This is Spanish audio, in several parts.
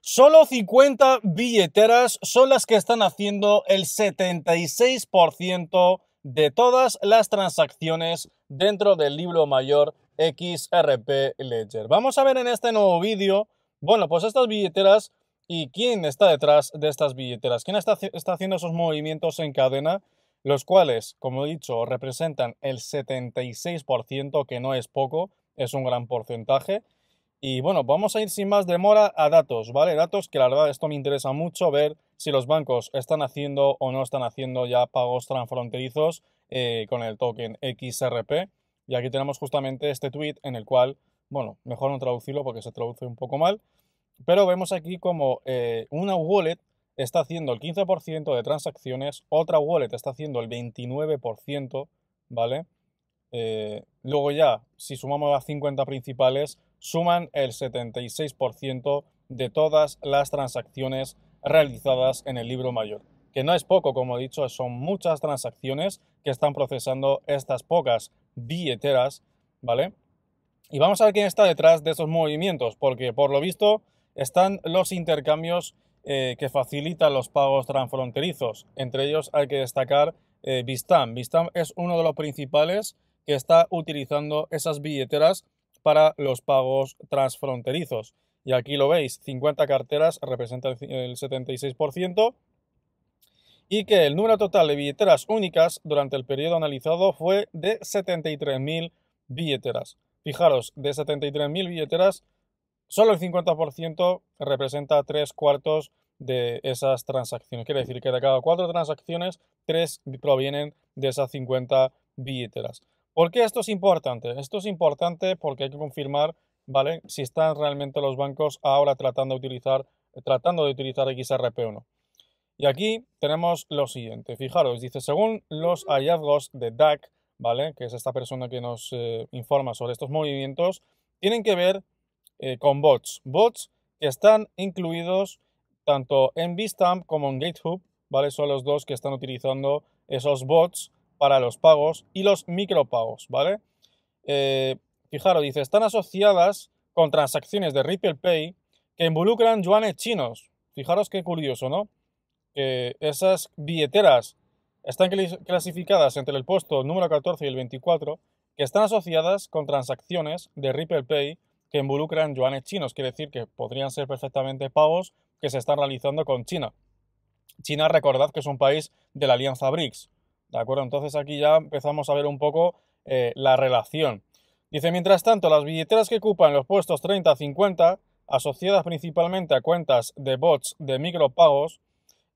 Solo 50 billeteras son las que están haciendo el 76% de todas las transacciones dentro del libro mayor XRP Ledger. Vamos a ver en este nuevo vídeo, bueno, pues estas billeteras y quién está detrás de estas billeteras, quién está, está haciendo esos movimientos en cadena, los cuales, como he dicho, representan el 76%, que no es poco, es un gran porcentaje y bueno, vamos a ir sin más demora a datos, ¿vale? Datos que la verdad esto me interesa mucho ver si los bancos están haciendo o no están haciendo ya pagos transfronterizos eh, con el token XRP. Y aquí tenemos justamente este tweet en el cual, bueno, mejor no traducirlo porque se traduce un poco mal, pero vemos aquí como eh, una wallet está haciendo el 15% de transacciones, otra wallet está haciendo el 29%, ¿vale? Eh, luego ya, si sumamos las 50 principales, suman el 76% de todas las transacciones realizadas en el libro mayor, que no es poco, como he dicho, son muchas transacciones que están procesando estas pocas billeteras, ¿vale? Y vamos a ver quién está detrás de esos movimientos, porque por lo visto están los intercambios eh, que facilitan los pagos transfronterizos. Entre ellos hay que destacar Vistam. Eh, Vistam es uno de los principales que está utilizando esas billeteras para los pagos transfronterizos. Y aquí lo veis, 50 carteras representan el 76% y que el número total de billeteras únicas durante el periodo analizado fue de 73.000 billeteras. Fijaros, de 73.000 billeteras, solo el 50% representa tres cuartos de esas transacciones. Quiere decir que de cada cuatro transacciones, tres provienen de esas 50 billeteras. ¿Por qué esto es importante? Esto es importante porque hay que confirmar, ¿vale? Si están realmente los bancos ahora tratando de utilizar, tratando de utilizar XRP o Y aquí tenemos lo siguiente. Fijaros, dice, según los hallazgos de DAC, ¿vale? Que es esta persona que nos eh, informa sobre estos movimientos, tienen que ver eh, con bots. Bots que están incluidos tanto en Vstamp como en GitHub. ¿vale? Son los dos que están utilizando esos bots para los pagos y los micropagos, ¿vale? Eh, fijaros, dice, están asociadas con transacciones de Ripple Pay que involucran yuanes chinos. Fijaros qué curioso, ¿no? esas billeteras están clasificadas entre el puesto número 14 y el 24, que están asociadas con transacciones de Ripple Pay que involucran yuanes chinos, quiere decir que podrían ser perfectamente pagos que se están realizando con China. China, recordad que es un país de la alianza BRICS, ¿De acuerdo? Entonces aquí ya empezamos a ver un poco eh, la relación. Dice, mientras tanto, las billeteras que ocupan los puestos 30 a 50, asociadas principalmente a cuentas de bots de micropagos,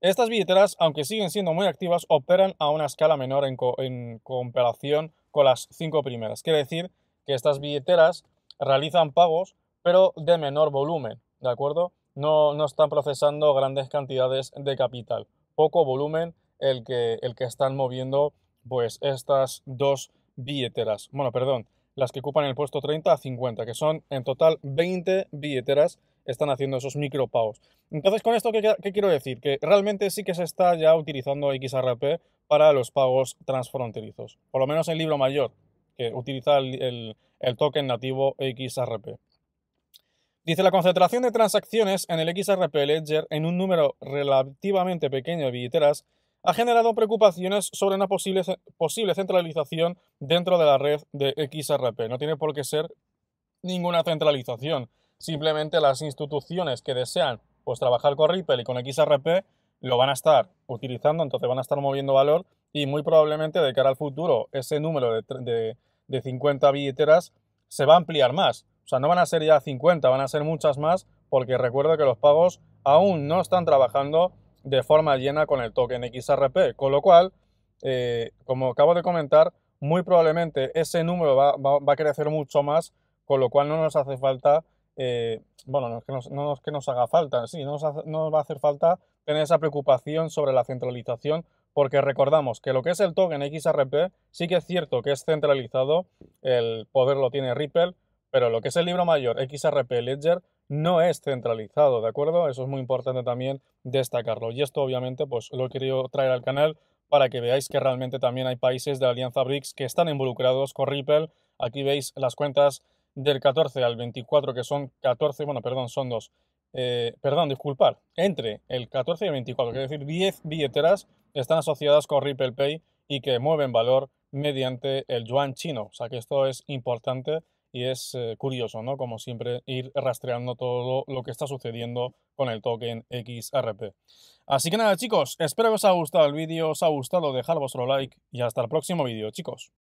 estas billeteras, aunque siguen siendo muy activas, operan a una escala menor en, comparación con las cinco primeras. Quiere decir que estas billeteras realizan pagos, pero de menor volumen, ¿de acuerdo? No, no están procesando grandes cantidades de capital, poco volumen el que, el que están moviendo pues estas dos billeteras. Bueno, perdón, las que ocupan el puesto 30 a 50, que son en total 20 billeteras están haciendo esos micropagos. Entonces, con esto, ¿qué, quiero decir? Que realmente sí que se está ya utilizando XRP para los pagos transfronterizos, por lo menos el libro mayor, que utiliza el, el token nativo XRP. Dice, la concentración de transacciones en el XRP Ledger en un número relativamente pequeño de billeteras ha generado preocupaciones sobre una posible, posible centralización dentro de la red de XRP. No tiene por qué ser ninguna centralización. Simplemente las instituciones que desean pues, trabajar con Ripple y con XRP lo van a estar utilizando, entonces van a estar moviendo valor y muy probablemente de cara al futuro ese número de, de 50 billeteras se va a ampliar más. O sea, no van a ser ya 50, van a ser muchas más porque recuerdo que los pagos aún no están trabajando de forma llena con el token XRP, con lo cual, eh, como acabo de comentar, muy probablemente ese número va, a crecer mucho más, con lo cual no nos hace falta, eh, bueno, no es, que nos, nos haga falta, sí, nos, no nos va a hacer falta tener esa preocupación sobre la centralización porque recordamos que lo que es el token XRP sí que es cierto que es centralizado, el poder lo tiene Ripple, pero lo que es el libro mayor XRP Ledger no es centralizado, ¿de acuerdo? Eso es muy importante también destacarlo. Y esto obviamente pues lo he querido traer al canal para que veáis que realmente también hay países de la Alianza BRICS que están involucrados con Ripple. Aquí veis las cuentas del 14 al 24 que son 14, bueno, perdón, son dos. Eh, perdón, disculpar, entre el 14 y el 24, es decir, 10 billeteras están asociadas con Ripple Pay y que mueven valor mediante el yuan chino. O sea que esto es importante y es eh, curioso, ¿no? Como siempre, ir rastreando todo lo, que está sucediendo con el token XRP. Así que nada, chicos, espero que os haya gustado el vídeo, os ha gustado, dejar vuestro like y hasta el próximo vídeo, chicos.